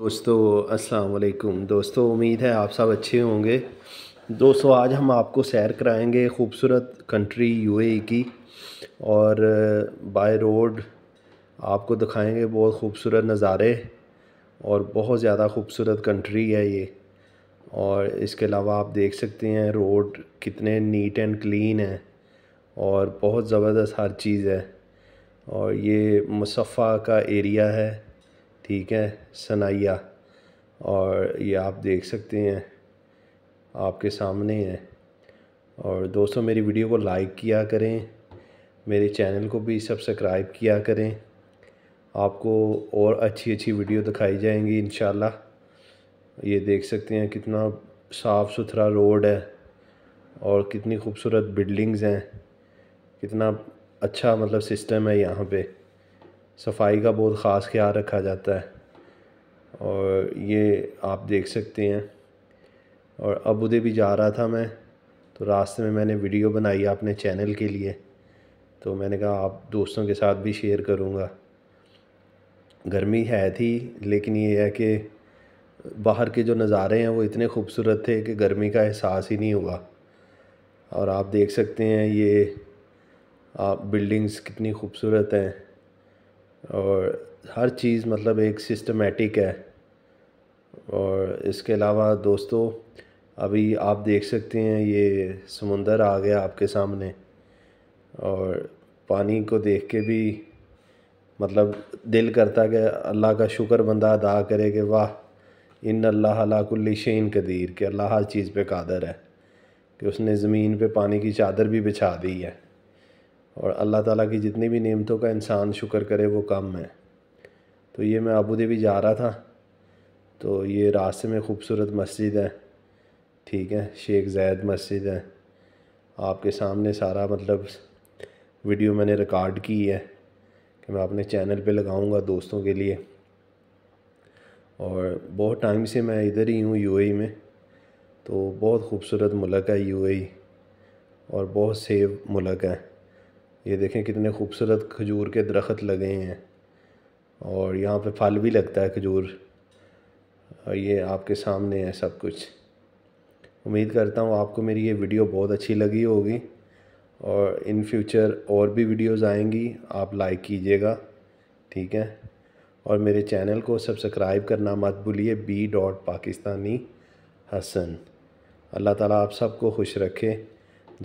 दोस्तों अस्सलाम वालेकुम दोस्तों उम्मीद है आप सब अच्छे होंगे दोस्तों आज हम आपको सैर कराएंगे खूबसूरत कंट्री यूएई की और बाय रोड आपको दिखाएंगे बहुत खूबसूरत नज़ारे और बहुत ज़्यादा खूबसूरत कंट्री है ये और इसके अलावा आप देख सकते हैं रोड कितने नीट एंड क्लीन है और बहुत ज़बरदस्त हर चीज़ है और ये मुसफ़ा का एरिया है ठीक है सनाया और ये आप देख सकते हैं आपके सामने है और दोस्तों मेरी वीडियो को लाइक किया करें मेरे चैनल को भी सब्सक्राइब किया करें आपको और अच्छी अच्छी वीडियो दिखाई जाएंगी इन ये देख सकते हैं कितना साफ़ सुथरा रोड है और कितनी खूबसूरत बिल्डिंग्स हैं कितना अच्छा मतलब सिस्टम है यहाँ पे सफाई का बहुत ख़ास ख्याल रखा जाता है और ये आप देख सकते हैं और अब उधर भी जा रहा था मैं तो रास्ते में मैंने वीडियो बनाई अपने चैनल के लिए तो मैंने कहा आप दोस्तों के साथ भी शेयर करूँगा गर्मी है थी लेकिन ये है कि बाहर के जो नज़ारे हैं वो इतने खूबसूरत थे कि गर्मी का एहसास ही नहीं हुआ और आप देख सकते हैं ये आप बिल्डिंग्स कितनी खूबसूरत हैं और हर चीज़ मतलब एक सिस्टमेटिक है और इसके अलावा दोस्तों अभी आप देख सकते हैं ये समुंदर आ गया आपके सामने और पानी को देख के भी मतलब दिल करता कि अल्लाह का शुक्र बंदा अदा करे कि वाह इन अल्लाह अलाकुल्ल कदीर कि अल्लाह हर चीज़ पे कादर है कि उसने ज़मीन पे पानी की चादर भी बिछा दी है और अल्लाह ताला की जितनी भी नियमतों का इंसान शुक्र करे वो कम है तो ये मैं अबू देवी जा रहा था तो ये रास्ते में खूबसूरत मस्जिद है ठीक है शेख जैद मस्जिद है आपके सामने सारा मतलब वीडियो मैंने रिकॉर्ड की है कि मैं अपने चैनल पे लगाऊंगा दोस्तों के लिए और बहुत टाइम से मैं इधर ही हूँ यूएई में तो बहुत खूबसूरत मुल्क है यूएई और बहुत सेफ मुल्क है ये देखें कितने खूबसूरत खजूर के दरख्त लगे हैं और यहाँ पे फल भी लगता है खजूर और ये आपके सामने है सब कुछ उम्मीद करता हूँ आपको मेरी ये वीडियो बहुत अच्छी लगी होगी और इन फ्यूचर और भी वीडियोस आएंगी आप लाइक कीजिएगा ठीक है और मेरे चैनल को सब्सक्राइब करना मत भूलिए बी डॉट पाकिस्तानी हसन अल्लाह ताला आप सबको खुश रखे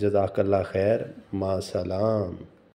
जजाकल्ला खैर मा सलाम